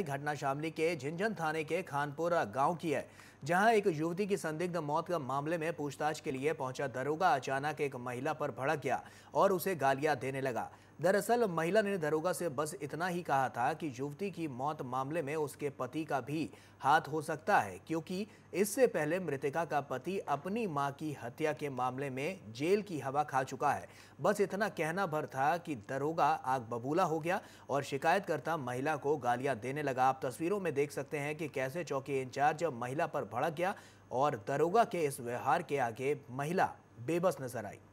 घटना शामली के झिंझन थाने के खानपुरा गांव की है जहां एक युवती की संदिग्ध मौत का मामले में पूछताछ के लिए पहुंचा दरोगा अचानक एक महिला पर भड़क गया और उसे गालियां देने लगा दरअसल महिला ने दरोगा से बस इतना ही कहा था कि युवती की मौत मामले में उसके पति का भी हाथ हो सकता है क्योंकि इससे पहले मृतिका का पति अपनी मां की हत्या के मामले में जेल की हवा खा चुका है बस इतना कहना भर था कि दरोगा आग बबूला हो गया और शिकायतकर्ता महिला को गालियां देने लगा आप तस्वीरों में देख सकते हैं कि कैसे चौकी इंचार्ज महिला पर भड़क गया और दरोगा के इस व्यवहार के आगे महिला बेबस नजर आई